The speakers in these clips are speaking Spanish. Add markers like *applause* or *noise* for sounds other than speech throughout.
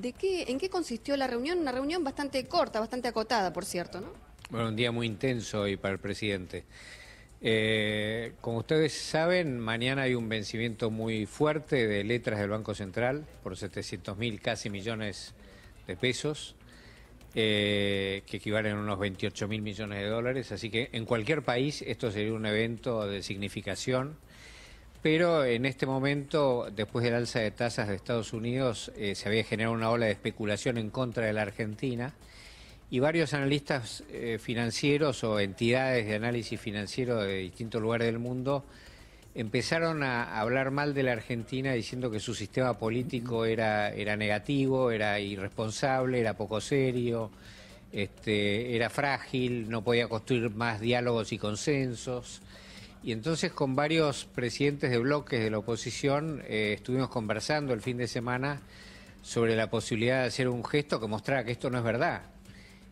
de qué, en qué consistió la reunión, una reunión bastante corta, bastante acotada, por cierto, ¿no? Bueno, un día muy intenso hoy para el presidente. Eh, como ustedes saben, mañana hay un vencimiento muy fuerte de letras del Banco Central por 700 mil casi millones de pesos, eh, que equivalen a unos 28 mil millones de dólares. Así que en cualquier país esto sería un evento de significación pero en este momento, después del alza de tasas de Estados Unidos, eh, se había generado una ola de especulación en contra de la Argentina y varios analistas eh, financieros o entidades de análisis financiero de distintos lugares del mundo empezaron a hablar mal de la Argentina diciendo que su sistema político era, era negativo, era irresponsable, era poco serio, este, era frágil, no podía construir más diálogos y consensos. Y entonces con varios presidentes de bloques de la oposición eh, estuvimos conversando el fin de semana sobre la posibilidad de hacer un gesto que mostrara que esto no es verdad.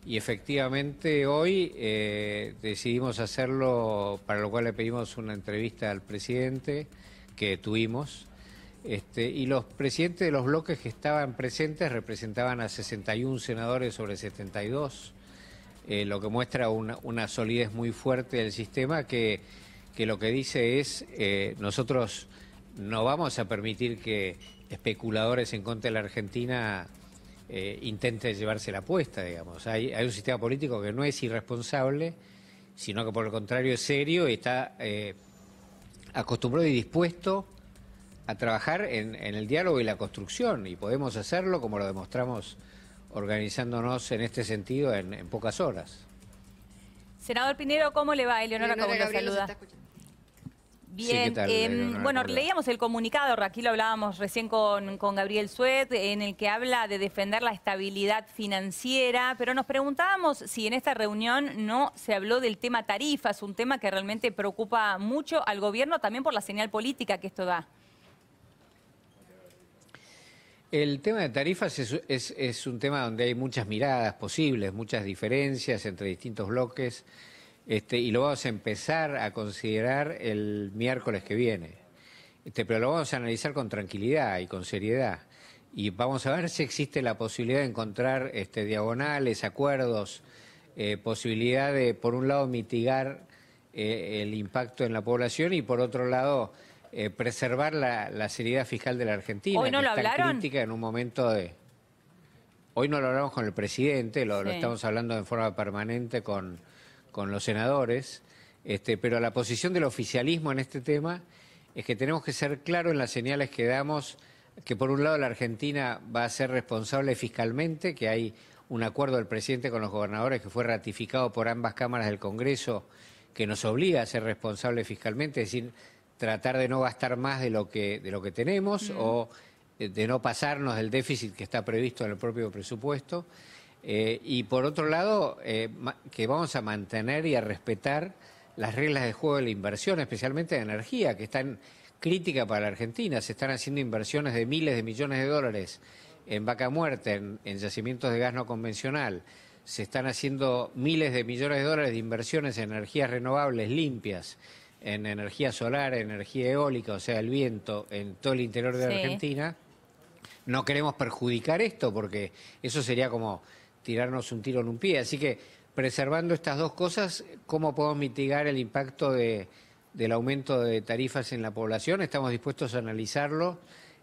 Y efectivamente hoy eh, decidimos hacerlo, para lo cual le pedimos una entrevista al presidente que tuvimos. Este, y los presidentes de los bloques que estaban presentes representaban a 61 senadores sobre 72, eh, lo que muestra una solidez muy fuerte del sistema que que lo que dice es, eh, nosotros no vamos a permitir que especuladores en contra de la Argentina eh, intenten llevarse la apuesta, digamos. Hay, un sistema político que no es irresponsable, sino que por el contrario es serio y está eh, acostumbrado y dispuesto a trabajar en, el diálogo y la construcción, y podemos hacerlo como lo demostramos organizándonos en este sentido en, pocas horas. Senador Pinero, ¿cómo le va? Eleonora, ¿cómo saluda? Bien, eh, eh, bueno, leíamos el comunicado, Raquel, lo hablábamos recién con, Gabriel Suet, eh, en el que habla de defender la estabilidad financiera, pero nos preguntábamos si en esta reunión no se habló del tema tarifas, un tema que realmente preocupa mucho al gobierno, también por la señal política que esto da. El tema de tarifas es un tema donde hay muchas miradas posibles, muchas diferencias entre distintos bloques. Este, y lo vamos a empezar a considerar el miércoles que viene. Este, pero lo vamos a analizar con tranquilidad y con seriedad. Y vamos a ver si existe la posibilidad de encontrar este, diagonales, acuerdos, eh, posibilidad de, por un lado, mitigar eh, el impacto en la población y, por otro lado, eh, preservar la, seriedad fiscal de la Argentina. Hoy no lo hablaron. en un momento de. Hoy no lo hablamos con el presidente, lo, lo estamos hablando en forma permanente con con los senadores, este, pero la posición del oficialismo en este tema es que tenemos que ser claros en las señales que damos, que por un lado la Argentina va a ser responsable fiscalmente, que hay un acuerdo del presidente con los gobernadores que fue ratificado por ambas cámaras del Congreso, que nos obliga a ser responsable fiscalmente, es decir, tratar de no gastar más de lo que, de lo que tenemos mm. o eh, de no pasarnos del déficit que está previsto en el propio presupuesto. Eh, y por otro lado, eh, que vamos a mantener y a respetar las reglas de juego de la inversión, especialmente de energía, que están crítica para la Argentina. Se están haciendo inversiones de miles de millones de dólares en vaca muerta, en, yacimientos de gas no convencional. Se están haciendo miles de millones de dólares de inversiones en energías renovables limpias, en energía solar, energía eólica, o sea, el viento, en todo el interior de la Argentina. No queremos perjudicar esto porque eso sería como tirarnos un tiro en un pie. Así que preservando estas dos cosas, ¿cómo podemos mitigar el impacto del aumento de tarifas en la población? Estamos dispuestos a analizarlo.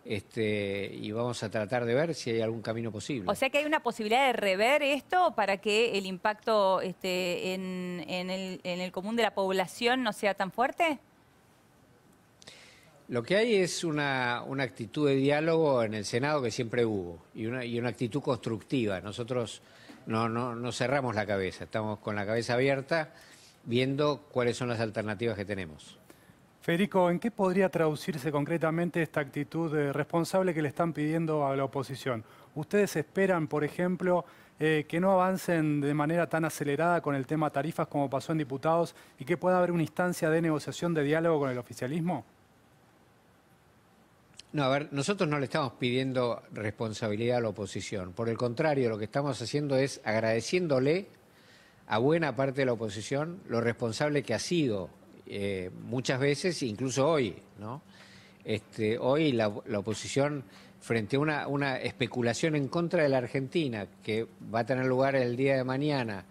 Este, y vamos a tratar de ver si hay algún camino posible. O sea que hay una posibilidad de rever esto para que el impacto este, en, el, en el común de la población no sea tan fuerte. Lo que hay es una, actitud de diálogo en el Senado que siempre hubo y una, actitud constructiva. Nosotros no, cerramos la cabeza, estamos con la cabeza abierta viendo cuáles son las alternativas que tenemos. Federico, ¿en qué podría traducirse concretamente esta actitud responsable que le están pidiendo a la oposición? ¿Ustedes esperan, por ejemplo, eh, que no avancen de manera tan acelerada con el tema tarifas como pasó en diputados y que pueda haber una instancia de negociación, de diálogo con el oficialismo? No, a ver, nosotros no le estamos pidiendo responsabilidad a la oposición. Por el contrario, lo que estamos haciendo es agradeciéndole a buena parte de la oposición lo responsable que ha sido eh, muchas veces, incluso hoy, ¿no? Este, hoy la, oposición, frente a una, una especulación en contra de la Argentina, que va a tener lugar el día de mañana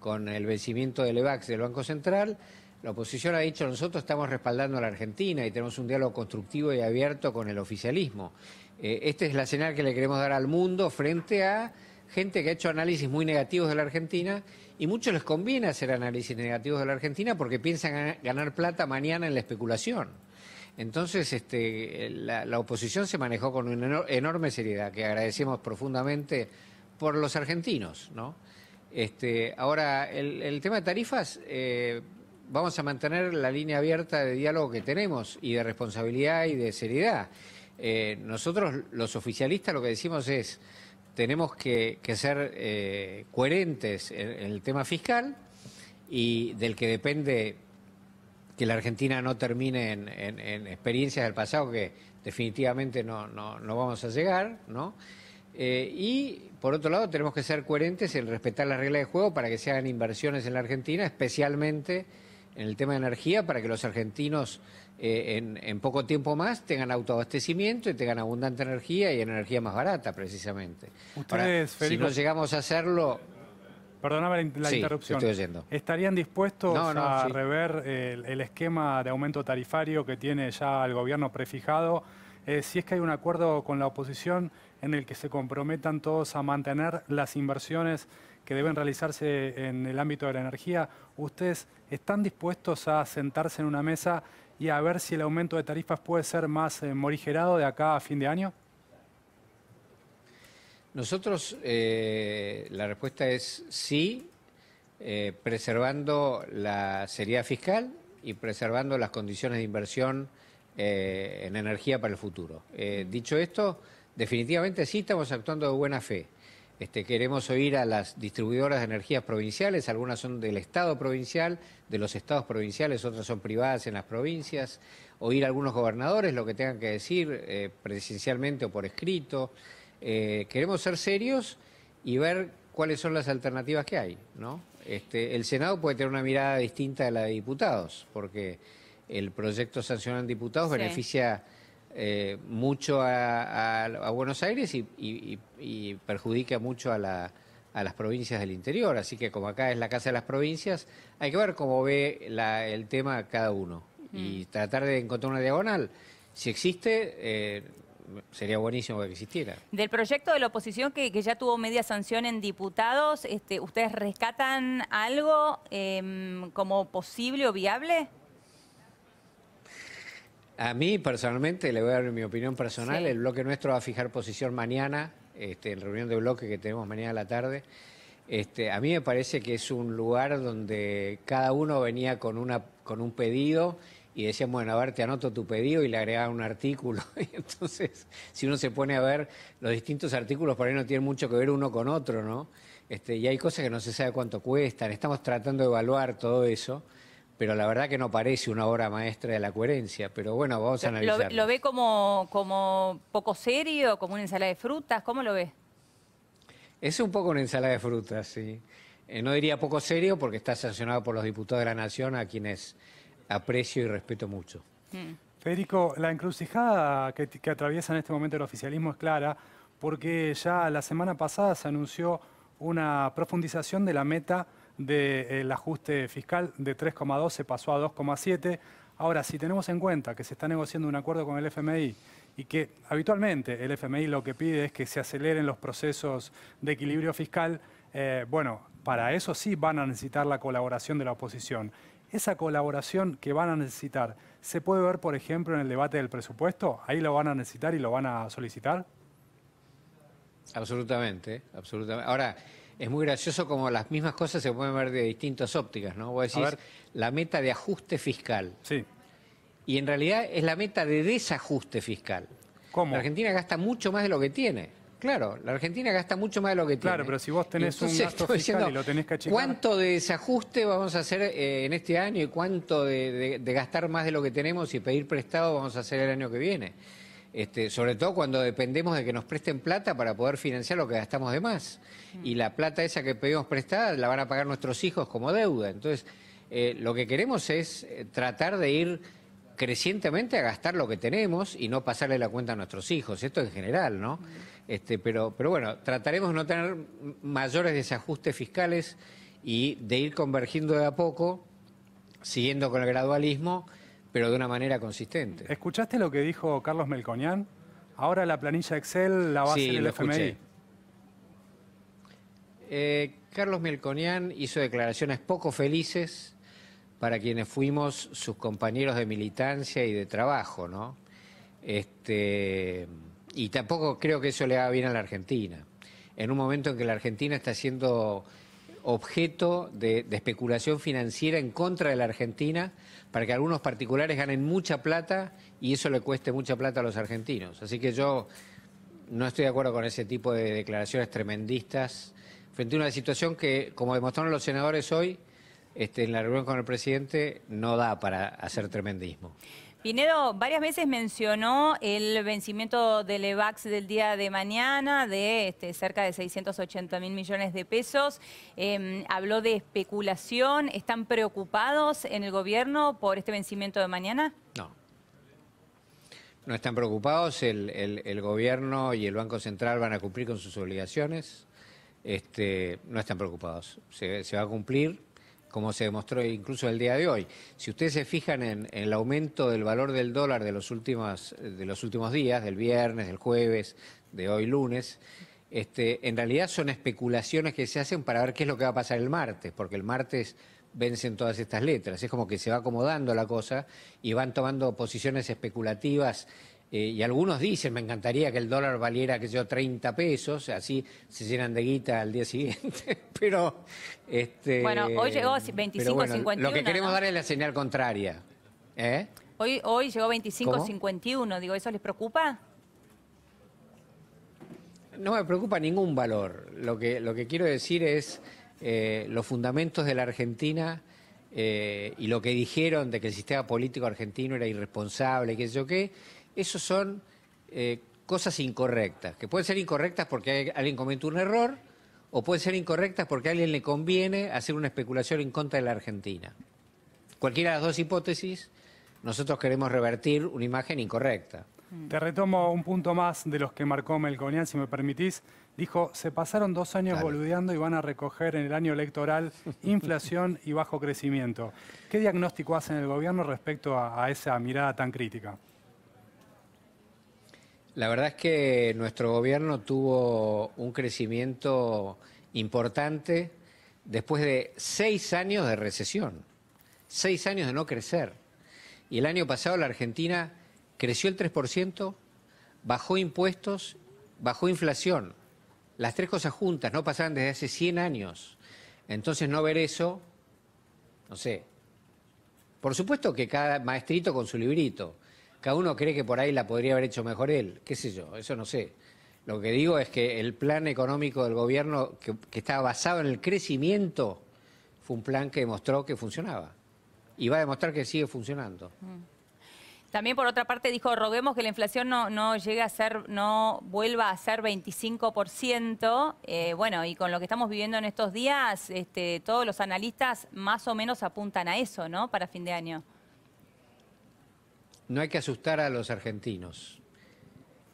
con el vencimiento del EVAX del Banco Central, la oposición ha dicho, nosotros estamos respaldando a la Argentina y tenemos un diálogo constructivo y abierto con el oficialismo. Eh, esta es la señal que le queremos dar al mundo frente a gente que ha hecho análisis muy negativos de la Argentina y muchos les conviene hacer análisis negativos de la Argentina porque piensan ganar plata mañana en la especulación. Entonces, este, la, oposición se manejó con una enorme seriedad que agradecemos profundamente por los argentinos, ¿no? Este, ahora, el, tema de tarifas, eh, vamos a mantener la línea abierta de diálogo que tenemos y de responsabilidad y de seriedad. Eh, nosotros, los oficialistas, lo que decimos es, tenemos que, ser eh, coherentes en, el tema fiscal y del que depende que la Argentina no termine en, experiencias del pasado que definitivamente no, vamos a llegar, ¿no? Eh, y por otro lado tenemos que ser coherentes en respetar las reglas de juego para que se hagan inversiones en la Argentina, especialmente en el tema de energía para que los argentinos eh, en, poco tiempo más tengan autoabastecimiento y tengan abundante energía y energía más barata, precisamente. Ustedes, si no llegamos a hacerlo... Perdóname la, interrupción. ¿Estarían dispuestos a rever el, esquema de aumento tarifario que tiene ya el gobierno prefijado? Eh, si es que hay un acuerdo con la oposición, en el que se comprometan todos a mantener las inversiones que deben realizarse en el ámbito de la energía, ¿ustedes están dispuestos a sentarse en una mesa y a ver si el aumento de tarifas puede ser más eh, morigerado de acá a fin de año? Nosotros, eh, la respuesta es sí, eh, preservando la seriedad fiscal y preservando las condiciones de inversión en energía para el futuro. dicho esto, Definitivamente sí estamos actuando de buena fe. Este, queremos oír a las distribuidoras de energías provinciales, algunas son del Estado provincial, de los estados provinciales, otras son privadas en las provincias, oír a algunos gobernadores lo que tengan que decir eh, presencialmente o por escrito. Eh, queremos ser serios y ver cuáles son las alternativas que hay. ¿no? Este, el Senado puede tener una mirada distinta de la de diputados, porque el proyecto sancionan diputados beneficia eh, mucho a, Buenos Aires y, perjudica mucho a, las provincias del interior. Así que como acá es la Casa de las Provincias, hay que ver cómo ve el tema cada uno y mm. tratar de encontrar una diagonal. Si existe... Eh, sería buenísimo que existiera. Del proyecto de la oposición que, ya tuvo media sanción en diputados, este, ¿ustedes rescatan algo em, como posible o viable? A mí personalmente, le voy a dar mi opinión personal, el bloque nuestro va a fijar posición mañana, este, en reunión de bloque que tenemos mañana a la tarde. Este, a mí me parece que es un lugar donde cada uno venía con, una, con un pedido y decíamos, bueno, a ver, te anoto tu pedido y le agregaba un artículo. *laughs* Y entonces, si uno se pone a ver, los distintos artículos por ahí no tienen mucho que ver uno con otro, ¿no? Este, y hay cosas que no se sabe cuánto cuestan. Estamos tratando de evaluar todo eso pero la verdad que no parece una obra maestra de la coherencia. Pero bueno, vamos a analizarlo. ¿Lo, ve como, poco serio, como una ensalada de frutas? ¿Cómo lo ve? Es un poco una ensalada de frutas, sí. Eh, no diría poco serio porque está sancionado por los diputados de la Nación a quienes aprecio y respeto mucho. Mm. Federico, la encrucijada que, que atraviesa en este momento el oficialismo es clara porque ya la semana pasada se anunció una profundización de la meta del eh, ajuste fiscal de 3,2 se pasó a 2,7. Ahora, si tenemos en cuenta que se está negociando un acuerdo con el FMI y que habitualmente el FMI lo que pide es que se aceleren los procesos de equilibrio fiscal, eh, bueno, para eso sí van a necesitar la colaboración de la oposición. Esa colaboración que van a necesitar, ¿se puede ver, por ejemplo, en el debate del presupuesto? ¿Ahí lo van a necesitar y lo van a solicitar? Absolutamente, absolutamente. Ahora, es muy gracioso como las mismas cosas se pueden ver de distintas ópticas, ¿no? a decís la meta de ajuste fiscal. Sí. Y en realidad es la meta de desajuste fiscal. ¿Cómo? La Argentina gasta mucho más de lo que tiene. Claro, la Argentina gasta mucho más de lo que tiene. Claro, pero si vos tenés un gasto fiscal y lo tenés que ¿Cuánto de desajuste vamos a hacer eh, en este año y cuánto de gastar más de lo que tenemos y pedir prestado vamos a hacer el año que viene? Este, sobre todo cuando dependemos de que nos presten plata para poder financiar lo que gastamos de más. Y la plata esa que pedimos prestada la van a pagar nuestros hijos como deuda. Entonces, eh, lo que queremos es eh, tratar de ir crecientemente a gastar lo que tenemos y no pasarle la cuenta a nuestros hijos. Esto en general, ¿no? Este, pero, pero bueno, trataremos de no tener mayores desajustes fiscales y de ir convergiendo de a poco, siguiendo con el gradualismo pero de una manera consistente. ¿Escuchaste lo que dijo Carlos Melconian? Ahora la planilla Excel la va del a hacer el FMI. Eh, Carlos Melconian hizo declaraciones poco felices para quienes fuimos sus compañeros de militancia y de trabajo, ¿no? Este, y tampoco creo que eso le haga bien a la Argentina. En un momento en que la Argentina está siendo objeto de, especulación financiera en contra de la Argentina para que algunos particulares ganen mucha plata y eso le cueste mucha plata a los argentinos. Así que yo no estoy de acuerdo con ese tipo de declaraciones tremendistas frente a una situación que, como demostraron los senadores hoy, este, en la reunión con el presidente, no da para hacer tremendismo. Pinedo varias veces mencionó el vencimiento del EVAX del día de mañana de este, cerca de 680 mil millones de pesos. Em, habló de especulación. ¿Están preocupados en el gobierno por este vencimiento de mañana? No. No están preocupados. El, gobierno y el Banco Central van a cumplir con sus obligaciones. Este, no están preocupados. se va a cumplir como se demostró incluso el día de hoy. Si ustedes se fijan en, el aumento del valor del dólar de los, últimos, de los últimos días, del viernes, del jueves, de hoy lunes, este, en realidad son especulaciones que se hacen para ver qué es lo que va a pasar el martes, porque el martes vencen todas estas letras. Es como que se va acomodando la cosa y van tomando posiciones especulativas eh, y algunos dicen, me encantaría que el dólar valiera, que yo, 30 pesos, así se llenan de guita al día siguiente. *laughs* pero. Este, bueno, hoy llegó 25,51. lo que queremos dar es la señal contraria. ¿eh? Hoy, hoy llegó 25,51. Digo, ¿eso les preocupa? No me preocupa ningún valor. Lo que, lo que quiero decir es eh, los fundamentos de la Argentina. y lo que dijeron de que el sistema político argentino era irresponsable, qué sé yo qué, esos son eh, cosas incorrectas, que pueden ser incorrectas porque alguien comete un error o pueden ser incorrectas porque a alguien le conviene hacer una especulación en contra de la Argentina. Cualquiera de las dos hipótesis, nosotros queremos revertir una imagen incorrecta. Mm. Te retomo un punto más de los que marcó Melconian, si me permitís. Dijo, se pasaron dos años boludeando y van a recoger en el año electoral *laughs* inflación y bajo crecimiento. ¿Qué diagnóstico hacen el gobierno respecto a esa mirada tan crítica? La verdad es que nuestro gobierno tuvo un crecimiento importante después de seis años de recesión, seis años de no crecer. Y el año pasado la Argentina creció el 3%, bajó impuestos, bajó inflación. Las tres cosas juntas no pasaban desde hace 100 años. Entonces no ver eso, no sé. Por supuesto que cada maestrito con su librito. Cada uno cree que por ahí la podría haber hecho mejor él, qué sé yo, eso no sé. Lo que digo es que el plan económico del gobierno, que, estaba basado en el crecimiento, fue un plan que demostró que funcionaba. Y va a demostrar que sigue funcionando. Mm. También por otra parte dijo, roguemos que la inflación no, no llegue a ser, no vuelva a ser 25%. Eh, bueno, y con lo que estamos viviendo en estos días, este, todos los analistas más o menos apuntan a eso, ¿no? Para fin de año no hay que asustar a los argentinos.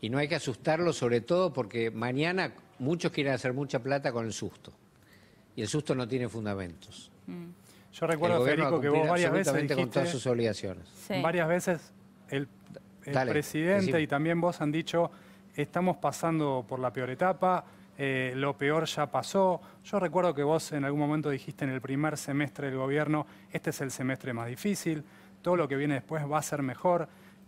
Y no hay que asustarlos sobre todo porque mañana muchos quieren hacer mucha plata con el susto. Y el susto no tiene fundamentos. Mm. Yo recuerdo, Federico, que vos varias veces dijiste, con sus obligaciones. Varias veces el, presidente y también vos han dicho, estamos pasando por la peor etapa, eh, lo peor ya pasó. Yo recuerdo que vos en algún momento dijiste en el primer semestre del gobierno, este es el semestre más difícil todo lo que viene después va a ser mejor.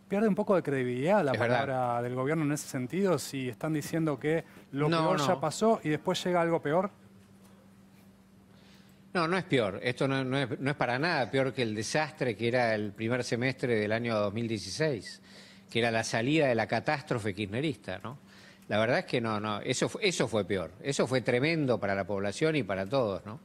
Pierde un poco de credibilidad la palabra del gobierno en ese sentido si están diciendo que lo mejor peor ya pasó y después llega algo peor. No, no es peor. Esto no, es, para nada peor que el desastre que era el primer semestre del año 2016, que era la salida de la catástrofe kirchnerista, ¿no? La verdad es que no, no, eso, eso fue peor. Eso fue tremendo para la población y para todos, ¿no?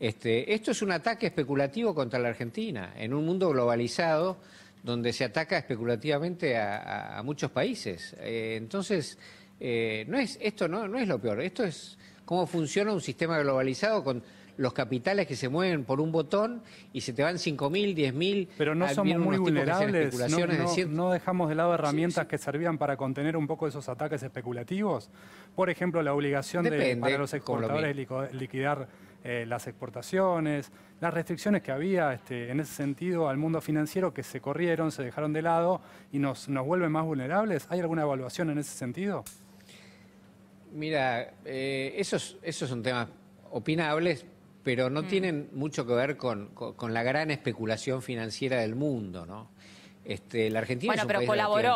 Este, esto es un ataque especulativo contra la Argentina, en un mundo globalizado donde se ataca especulativamente a, muchos países. Eh, entonces, eh, no es, esto no, no es lo peor, esto es cómo funciona un sistema globalizado con los capitales que se mueven por un botón y se te van 5.000, 10.000. Pero no somos muy vulnerables, no, no, dejamos de lado herramientas que servían para contener un poco esos ataques especulativos. Por ejemplo, la obligación de, para los exportadores de liquidar eh, las exportaciones, las restricciones que había este, en ese sentido al mundo financiero que se corrieron, se dejaron de lado y nos, vuelven más vulnerables. ¿Hay alguna evaluación en ese sentido? Mira, eh, esos, esos son temas opinables, pero no mm. tienen mucho que ver con, la gran especulación financiera del mundo, ¿no? Este, la Argentina es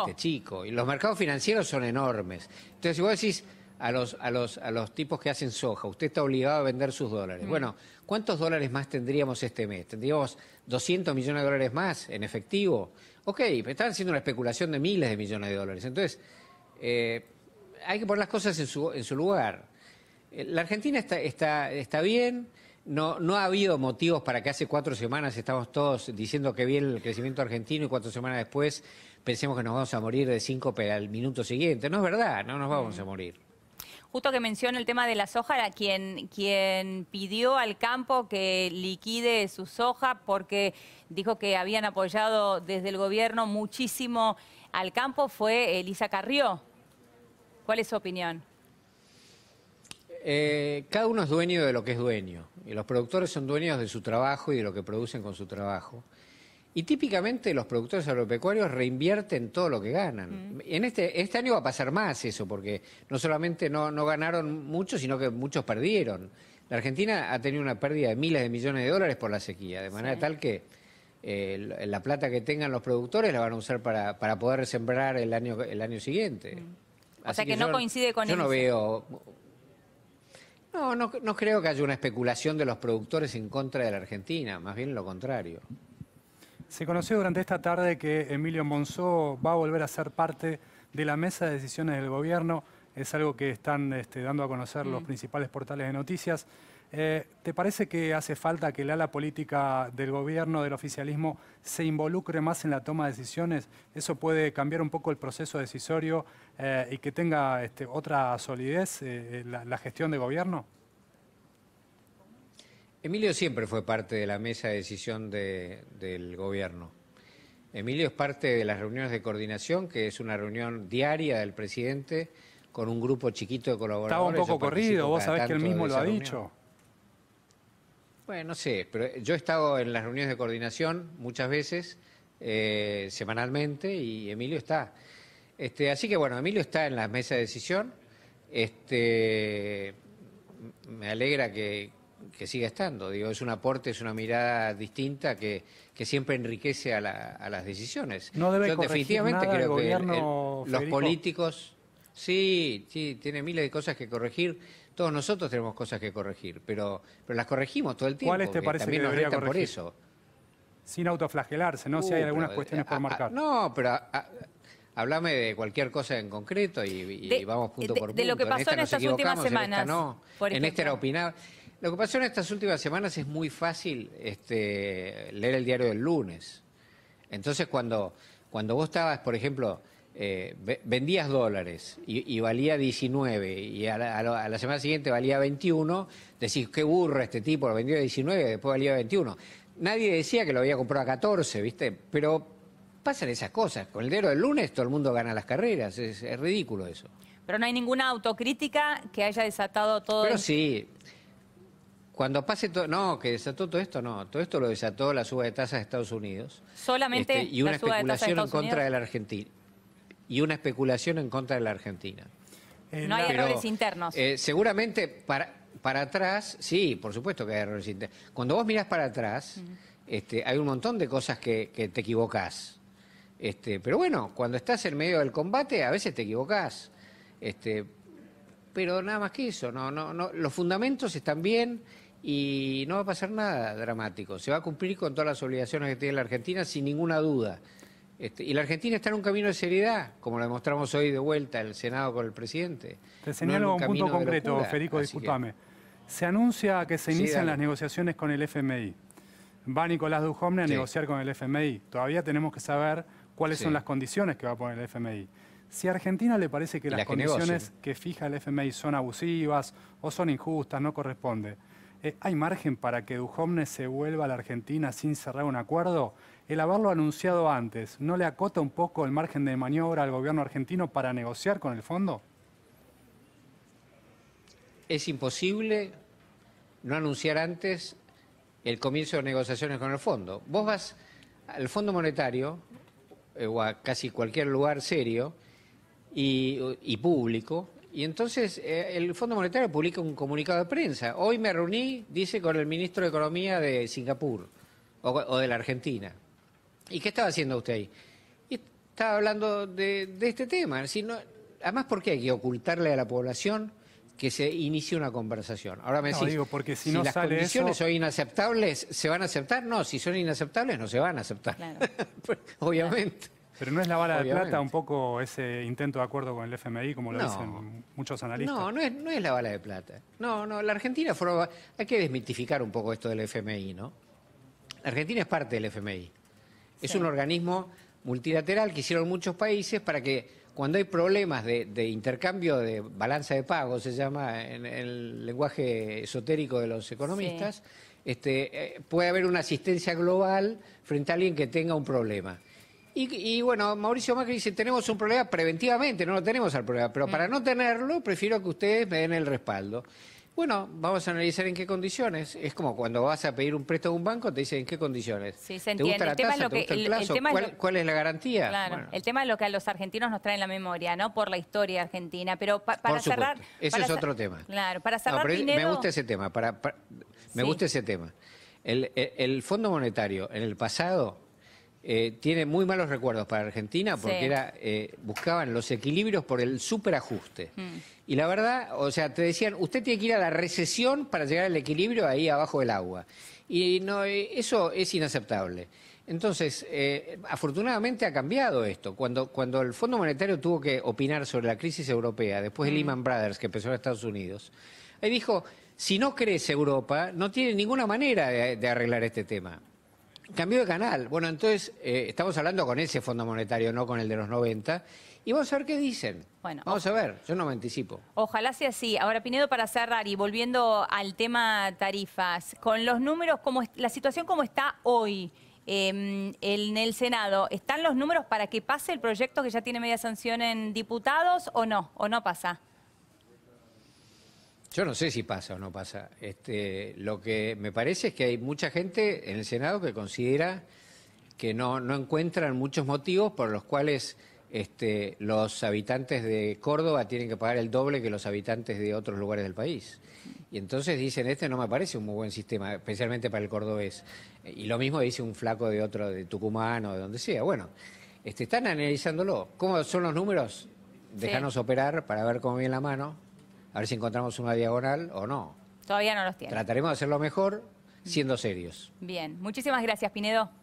un chico y los mercados financieros son enormes. Entonces, si vos decís, a los, a, los, a los tipos que hacen soja. Usted está obligado a vender sus dólares. Mm. Bueno, ¿cuántos dólares más tendríamos este mes? ¿Tendríamos 200 millones de dólares más en efectivo? Ok, están haciendo una especulación de miles de millones de dólares. Entonces, eh, hay que poner las cosas en su, en su lugar. Eh, la Argentina está, está, está bien. No, no, ha habido motivos para que hace cuatro semanas estamos todos diciendo que bien el crecimiento argentino y cuatro semanas después pensemos que nos vamos a morir de síncope al minuto siguiente. No es verdad, no nos vamos mm. a morir. Justo que menciona el tema de la soja, quien, quien pidió al campo que liquide su soja porque dijo que habían apoyado desde el gobierno muchísimo al campo fue Elisa Carrió. ¿Cuál es su opinión? Eh, cada uno es dueño de lo que es dueño. Y los productores son dueños de su trabajo y de lo que producen con su trabajo. Y típicamente los productores agropecuarios reinvierten todo lo que ganan. Mm. En este, este año va a pasar más eso, porque no solamente no, ganaron mucho, sino que muchos perdieron. La Argentina ha tenido una pérdida de miles de millones de dólares por la sequía, de manera tal que eh, la plata que tengan los productores la van a usar para, poder sembrar el año, el año siguiente. Mm. O sea que, no coincide con eso. Yo no veo no, no, creo que haya una especulación de los productores en contra de la Argentina, más bien lo contrario. Se conoció durante esta tarde que Emilio Monzó va a volver a ser parte de la mesa de decisiones del gobierno. Es algo que están este, dando a conocer los mm. principales portales de noticias. Eh, ¿Te parece que hace falta que el ala política del gobierno, del oficialismo, se involucre más en la toma de decisiones? ¿Eso puede cambiar un poco el proceso decisorio eh, y que tenga este, otra solidez eh, la, la, gestión de gobierno? Emilio siempre fue parte de la mesa de decisión del gobierno. Emilio es parte de las reuniones de coordinación, que es una reunión diaria del presidente con un grupo chiquito de colaboradores. Estaba un poco corrido, vos sabés que él mismo lo ha dicho. Bueno, no sé, pero yo he estado en las reuniones de coordinación muchas veces, eh, semanalmente, y Emilio está. Este, así que bueno, Emilio está en la mesa de decisión. Este, me alegra que, que siga estando. Digo, es un aporte, es una mirada distinta que, que siempre enriquece a, las decisiones. No debe Yo definitivamente nada gobierno, los políticos, sí, sí, tiene miles de cosas que corregir. Todos nosotros tenemos cosas que corregir, pero, pero las corregimos todo el tiempo. ¿Cuáles te parece que, también corregir? por eso. Sin autoflagelarse, ¿no? si hay uh, algunas cuestiones por ah, ah, marcar. no, pero Háblame ah, de cualquier cosa en concreto y, vamos punto por punto. De lo que pasó en, esta estas últimas semanas. En esta no. era opinar. Lo que pasó en estas últimas semanas es muy fácil este, leer el diario del lunes. Entonces, cuando, cuando vos estabas, por ejemplo, eh, vendías dólares y, valía 19 y a la, semana siguiente valía 21, decís, qué burra este tipo, lo vendió a 19 y después valía 21. Nadie decía que lo había comprado a 14, ¿viste? Pero pasan esas cosas. Con el diario del lunes todo el mundo gana las carreras, es, ridículo eso. Pero no hay ninguna autocrítica que haya desatado todo. Pero sí, cuando pase todo, no, que desató todo esto, no, todo esto lo desató la suba de tasas de Estados Unidos. Solamente este, y una especulación en contra de la Argentina. Y una especulación en contra de la Argentina. Eh, no hay errores internos. Eh, seguramente para, para atrás, sí, por supuesto que hay errores internos. Cuando vos mirás para atrás, este, hay un montón de cosas que, te equivocás. Este, pero bueno, cuando estás en medio del combate, a veces te equivocás. Este, pero nada más que eso, no, no, no, los fundamentos están bien, y no va a pasar nada dramático. Se va a cumplir con todas las obligaciones que tiene la Argentina sin ninguna duda. Este, y la Argentina está en un camino de seriedad, como lo demostramos hoy de vuelta el Senado con el presidente. Te señalo un, punto concreto, Federico, discúlpame. Se anuncia que se inician las negociaciones con el FMI. Va Nicolás Duhomne a negociar con el FMI. Todavía tenemos que saber cuáles son las condiciones que va a poner el FMI. Si a Argentina le parece que las, condiciones que fija el FMI son abusivas o son injustas, no corresponde, eh, ¿Hay margen para que Duhovne se vuelva a la Argentina sin cerrar un acuerdo? El haberlo anunciado antes, ¿no le acota un poco el margen de maniobra al gobierno argentino para negociar con el fondo? Es imposible no anunciar antes el comienzo de negociaciones con el fondo. Vos vas al Fondo Monetario eh, o a casi cualquier lugar serio y público y entonces eh, el Fondo Monetario publica un comunicado de prensa. Hoy me reuní, dice, con el ministro de Economía de Singapur o, de la Argentina. ¿Y qué estaba haciendo usted ahí? estaba hablando de, este tema. además, ¿por qué hay que ocultarle a la población que se inicie una conversación? Ahora me no, digo, porque si, las condiciones son inaceptables, ¿se van a aceptar? No, si son inaceptables, no se van a aceptar. *laughs* Pues, obviamente. Pero no es la bala de plata un poco ese intento de acuerdo con el FMI, como lo dicen muchos analistas. No, no es, no es la bala de plata. No, no, la Argentina fue, hay que desmitificar un poco esto del FMI, ¿no? La Argentina es parte del FMI. Es un organismo multilateral que hicieron muchos países para que cuando hay problemas de, intercambio de balanza de pago, se llama en, el lenguaje esotérico de los economistas, este, eh, puede haber una asistencia global frente a alguien que tenga un problema. Y, bueno, Mauricio Macri dice, tenemos un problema preventivamente, no lo tenemos al problema, pero para mm. no tenerlo, prefiero que ustedes me den el respaldo. Bueno, vamos a analizar en qué condiciones. Es como cuando vas a pedir un préstamo a un banco, te dicen en qué condiciones. Sí, se entiende. ¿Te gusta la el tema tasa? Es lo que, ¿Te gusta el, ¿Cuál, es la garantía? Claro, el tema es lo que a los argentinos nos trae la memoria, ¿no? Por la historia argentina. Pero para cerrar... Ese es otro tema. Claro, para cerrar Me gusta ese tema, para, me gusta ese tema. el Fondo Monetario en el pasado eh, tiene muy malos recuerdos para Argentina porque eh, buscaban los equilibrios por el superajuste. Mm. Y la verdad, o sea, te decían, usted tiene que ir a la recesión para llegar al equilibrio ahí abajo del agua. Y eh, eso es inaceptable. Entonces, eh, afortunadamente ha cambiado esto. Cuando, el Fondo Monetario tuvo que opinar sobre la crisis europea, después de mm. Lehman Brothers, que empezó en Estados Unidos, ahí dijo, si no crece Europa, no tiene ninguna manera de arreglar este tema. Cambió de canal. Bueno, entonces eh, estamos hablando con ese Fondo Monetario, no con el de los 90. Y vamos a ver qué dicen. vamos a ver, yo no me anticipo. Ojalá sea así. Ahora, Pinedo, para cerrar y volviendo al tema tarifas, con los números, como la situación como está hoy em, en el Senado, ¿están los números para que pase el proyecto que ya tiene media sanción en diputados o no? ¿O no pasa? Yo no sé si pasa o no pasa. Este, lo que me parece es que hay mucha gente en el Senado que considera que no, no encuentran muchos motivos por los cuales este, los habitantes de Córdoba tienen que pagar el doble que los habitantes de otros lugares del país. Y entonces dicen, este no me parece un muy buen sistema, especialmente para el cordobés. Y lo mismo dice un flaco de otro, de Tucumán o de donde sea. Bueno, este, están analizándolo. ¿Cómo son los números? Déjanos operar para ver cómo viene la mano a ver si encontramos una diagonal o no. Todavía no los tiene. Trataremos de hacerlo mejor siendo serios. Bien, muchísimas gracias, Pinedo.